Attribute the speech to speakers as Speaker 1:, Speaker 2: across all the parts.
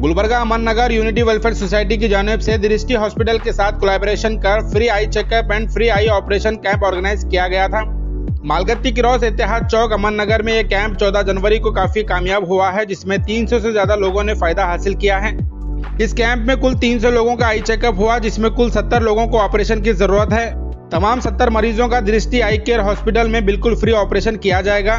Speaker 1: Gulbarga Aman Nagar unity welfare society की जानब से दृष्टि हॉस्पिटल के साथ कोलेबोरेशन कर free eye checkup and free eye operation camp organise किया गया था मालगत्ती किरोस एतिहाद चौक अमन नगर में यह कैंप 14 जनवरी को काफी कामयाब हुआ है जिसमें 300 से ज्यादा लोगों ने फायदा हासिल किया है इस कैंप में कुल 300 लोगों का आई चेकअप हुआ जिसमें कुल 70 लोगों को ऑपरेशन की जरूरत है तमाम 70 मरीजों का दृष्टि आई केयर हॉस्पिटल में बिल्कुल फ्री ऑपरेशन किया जाएगा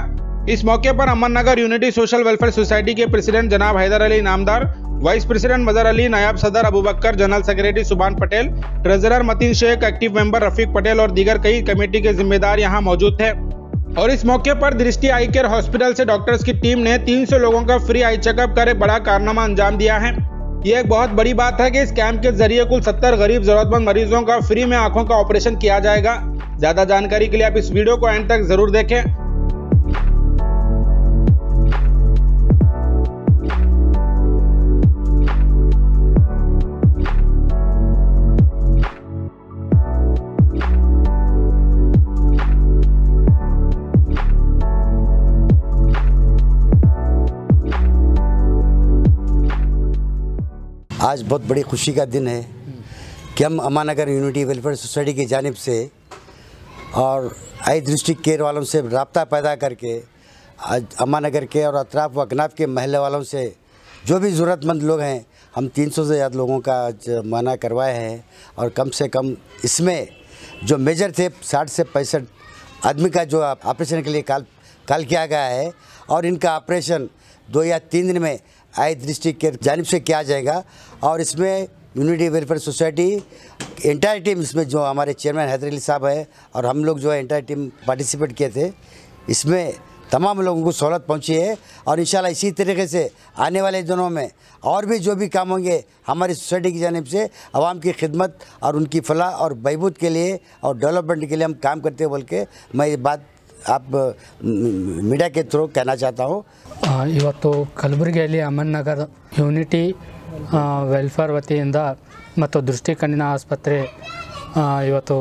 Speaker 1: इस मौके पर Aman Nagar unity social welfare society के प्रेसिडेंट जनाब हैदर अली नामदार वाइस प्रेसिडेंट मजर अली नायब सदर Abubakar general secretary Subhan Patel treasurer Mateen Shaikh active member Rafiq Patel और दीगर कई कमेटी के जिम्मेदार यहाँ मौजूद थे और इस मौके पर दृष्टि आई केयर हॉस्पिटल से डॉक्टर्स की टीम ने 300 लोगों का फ्री आई चेकअप कर एक बड़ा कारनामा अंजाम दिया है ये एक बहुत बड़ी बात है कि इस कैंप के जरिए कुल 70 गरीब जरूरतमंद मरीजों का फ्री में आंखों का ऑपरेशन किया जाएगा ज्यादा जानकारी के लिए आप इस वीडियो को एंड तक जरूर देखें
Speaker 2: आज बहुत बड़ी खुशी का दिन है कि हम अमानगर यूनिटी वेलफेयर सोसाइटी की जानब से और आई डिस्ट्रिक्ट केयर वालों से रबता पैदा करके आज अमानगर के और अतराफ व अकनाफ के महल वालों से जो भी ज़रूरतमंद लोग हैं हम 300 से ज़्यादा लोगों का आज माना करवाए हैं और कम से कम इसमें जो मेजर थे साठ से पैंसठ आदमी का जो ऑपरेशन के लिए काल काल किया गया है और इनका ऑपरेशन दो या तीन दिन में आय दृष्टि के जानब से किया जाएगा और इसमें unity welfare society entire team इसमें जो हमारे चेयरमैन हैदर अली साहब है और हम लोग जो है इंटायर टीम पार्टिसिपेट किए थे इसमें तमाम लोगों को सहूलत पहुंची है और इन इसी तरीके से आने वाले दिनों में और भी जो भी काम होंगे हमारी सोसाइटी की जानब से आवाम की खिदमत और उनकी फलाह और बहबूद के लिए और डेवलपमेंट के लिए हम काम करते हैं बोल के मैं ये बात आप मीडिया के थ्रू
Speaker 3: ಇವತ್ತು ಕಲಬುರಗಿಯಲ್ಲಿ ಅಮನ್ ನಗರ್ ಯೂನಿಟಿ ವೆಲ್ಫೇರ್ ವತಿಯಿಂದ ಮತ್ತು ದೃಷ್ಟಿ ಕಣ್ಣಿನ ಆಸ್ಪತ್ರೆ ಇವತ್ತು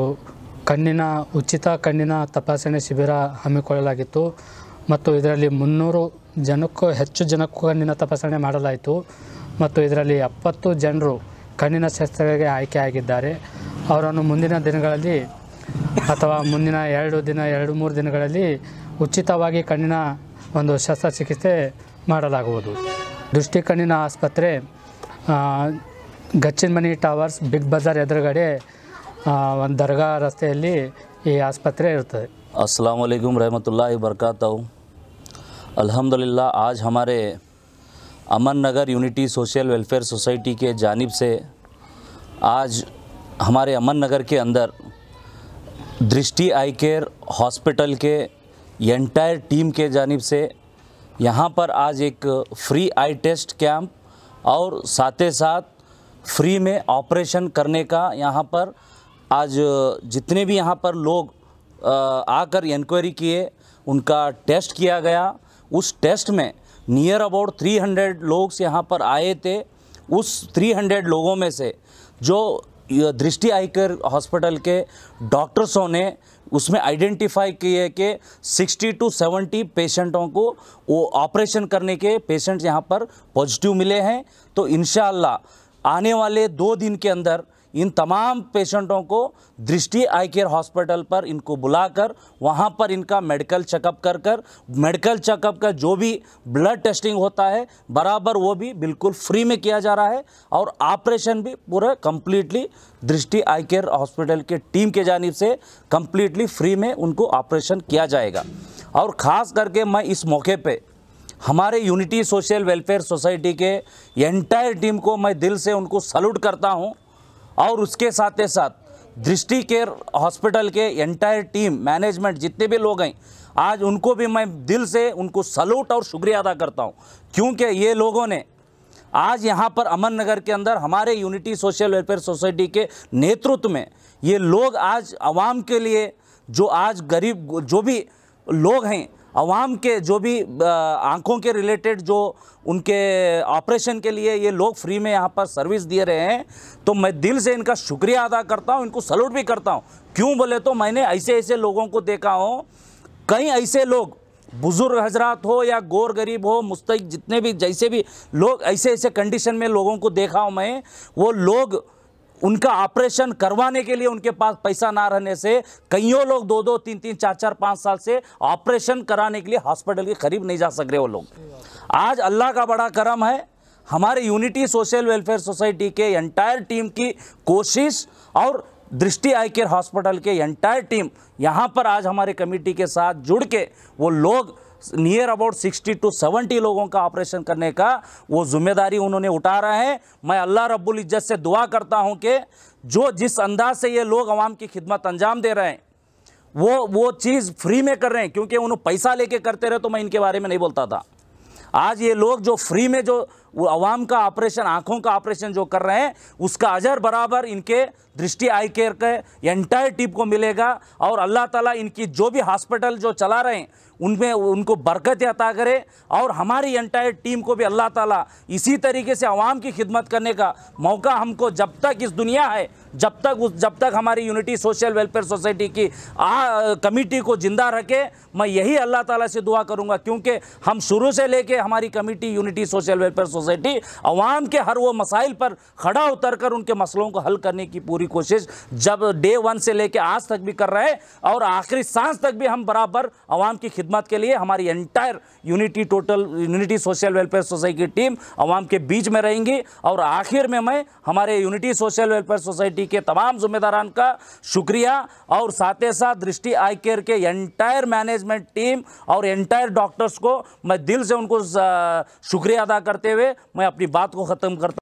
Speaker 3: ಕಣ್ಣಿನ ಉಚಿತ ಕಣ್ಣಿನ ತಪಾಸಣೆ ಶಿಬಿರ ಹಮ್ಮಿಕೊಳ್ಳಲಾಗಿತ್ತು ಮತ್ತು ಇದರಲ್ಲಿ ಮುನ್ನೂರು ಜನಕ್ಕೂ ಹೆಚ್ಚು ಜನಕ್ಕೂ ಕಣ್ಣಿನ ತಪಾಸಣೆ ಮಾಡಲಾಯಿತು ಮತ್ತು ಇದರಲ್ಲಿ ಎಪ್ಪತ್ತು ಜನರು ಕಣ್ಣಿನ ಶಸ್ತ್ರಗಳಿಗೆ ಆಯ್ಕೆಯಾಗಿದ್ದಾರೆ ಅವರನ್ನು ಮುಂದಿನ ದಿನಗಳಲ್ಲಿ ಅಥವಾ ಮುಂದಿನ ಎರಡು ದಿನ ಎರಡು ಮೂರು ದಿನಗಳಲ್ಲಿ ಉಚಿತವಾಗಿ ಕಣ್ಣಿನ ಒಂದು ಶಸ್ತ್ರಚಿಕಿತ್ಸೆ ಮಾಡಲಾಗುವುದು ದೃಷ್ಟಿ ಕಣ್ಣಿನ ಆಸ್ಪತ್ರೆ ಗಚ್ಚಿನಮನಿ ಟವರ್ಸ್ ಬಿಗ್ ಬಜಾರ್ ಎದುರುಗಡೆ ಒಂದು ದರ್ಗಾ ರಸ್ತೆಯಲ್ಲಿ ಈ ಆಸ್ಪತ್ರೆ ಇರ್ತದೆ
Speaker 4: ಅಲೈಕುಮ್ ರಹಮತುಲ್ಲಾ रहमतुल्लाहि वरकत ಆಜ್ ಆಜ್ ಹಮಾರೆ Aman Nagar unity social welfare society के जानिब से आज हमारे अमन नगर के अंदर दृष्टि आई केयर हॉस्पिटल के एंटायर टीम के जानिब से यहाँ पर आज एक फ्री आई टेस्ट कैंप और साथ ही साथ फ्री में ऑपरेशन करने का यहाँ पर आज जितने भी यहाँ पर लोग आकर इंक्वायरी किए उनका टेस्ट किया गया उस टेस्ट में नियर अबाउट 300 लोग यहाँ पर आए थे उस 300 लोगों में से जो दृष्टि आईकर हॉस्पिटल के डॉक्टर्सों ने उसमें आइडेंटिफाई किए कि 60 टू 70 पेशेंटों को वो ऑपरेशन करने के पेशेंट्स यहाँ पर पॉजिटिव मिले हैं तो इन आने वाले दो दिन के अंदर इन तमाम पेशेंटों को दृष्टि आई केयर हॉस्पिटल पर इनको बुलाकर वहाँ पर इनका मेडिकल चेकअप कर कर मेडिकल चेकअप का जो भी ब्लड टेस्टिंग होता है बराबर वो भी बिल्कुल फ्री में किया जा रहा है और ऑपरेशन भी पूरा completely Drishti eye care hospital के टीम के जानब से कम्प्लीटली फ्री में उनको ऑपरेशन किया जाएगा और ख़ास करके मैं इस मौके पर हमारे यूनिटी सोशल वेलफेयर सोसाइटी के एंटायर टीम को मैं दिल से उनको सल्यूट करता हूँ और उसके साथ साथ दृष्टि केयर हॉस्पिटल के एंटायर टीम मैनेजमेंट जितने भी लोग हैं आज उनको भी मैं दिल से उनको सलूट और शुक्रिया अदा करता हूँ क्योंकि ये लोगों ने आज यहाँ पर अमन नगर के अंदर हमारे यूनिटी सोशल वेलफेयर सोसाइटी के नेतृत्व में ये लोग आज आवाम के लिए जो आज गरीब जो भी लोग हैं आवाम के जो भी आंखों के रिलेटेड जो उनके ऑपरेशन के लिए ये लोग फ्री में यहाँ पर सर्विस दे रहे हैं तो मैं दिल से इनका शुक्रिया अदा करता हूँ इनको सलूट भी करता हूँ क्यों बोले तो मैंने ऐसे ऐसे लोगों को देखा हूँ कई ऐसे लोग बुज़ुर्ग हजरात हो या गोर गरीब हो मुस्तक जितने भी जैसे भी लोग ऐसे ऐसे कंडीशन में लोगों को देखा हूँ मैं वो लोग उनका ऑपरेशन करवाने के लिए उनके पास पैसा ना रहने से कईयों लोग दो दो तीन तीन चार चार पाँच साल से ऑपरेशन कराने के लिए हॉस्पिटल के करीब नहीं जा सक रहे वो लोग आज अल्लाह का बड़ा करम है हमारे यूनिटी सोशल वेलफेयर सोसाइटी के एंटायर टीम की कोशिश और दृष्टि आई केयर हॉस्पिटल के एंटायर टीम यहाँ पर आज हमारे कमेटी के साथ जुड़ के वो लोग नियर अबाउट 60 टू 70 लोगों का ऑपरेशन करने का वो जिम्मेदारी उन्होंने उठा रहा है मैं अल्लाह रब्बुल इज़्ज़त से दुआ करता हूँ कि जो जिस अंदाज से ये लोग आवाम की खिदमत अंजाम दे रहे हैं वो वो चीज़ फ्री में कर रहे हैं क्योंकि उन्होंने पैसा लेके करते रहे तो मैं इनके बारे में नहीं बोलता था आज ये लोग जो फ्री में जो वो आवाम का ऑपरेशन आंखों का ऑपरेशन जो कर रहे हैं उसका अजर बराबर इनके दृष्टि आई केयर के एंटायर टीम को मिलेगा और अल्लाह ताला इनकी जो भी हॉस्पिटल जो चला रहे हैं उनमें उनको बरकत अता करे और हमारी एंटायर टीम को भी अल्लाह ताला इसी तरीके से आवाम की खिदमत करने का मौका हमको जब तक इस दुनिया है जब तक उस जब तक हमारी यूनिटी सोशल वेलफेयर सोसाइटी की आ, कमिटी को ज़िंदा रखे मैं यही अल्लाह ताला से दुआ करूँगा क्योंकि हम शुरू से लेके हमारी committee unity social welfare society अवाम के हर वो मसाइल पर खड़ा उतर कर उनके मसलों को हल करने की पूरी कोशिश जब डे वन से लेकर आज तक भी कर रहे हैं और आखिरी सांस तक भी हम बराबर अवाम की खिदमत के लिए हमारी entire unity total unity social welfare society की टीम अवाम के बीच में रहेंगी और आखिर में मैं हमारे यूनिटी सोशल वेलफेयर सोसाइटी के तमाम जिम्मेदारान का शुक्रिया और साथ ही साथ दृष्टि आई केयर के एंटायर मैनेजमेंट टीम और एंटायर डॉक्टर्स को मैं दिल से उनको शुक्रिया अदा करते हुए मैं अपनी बात को ख़त्म करता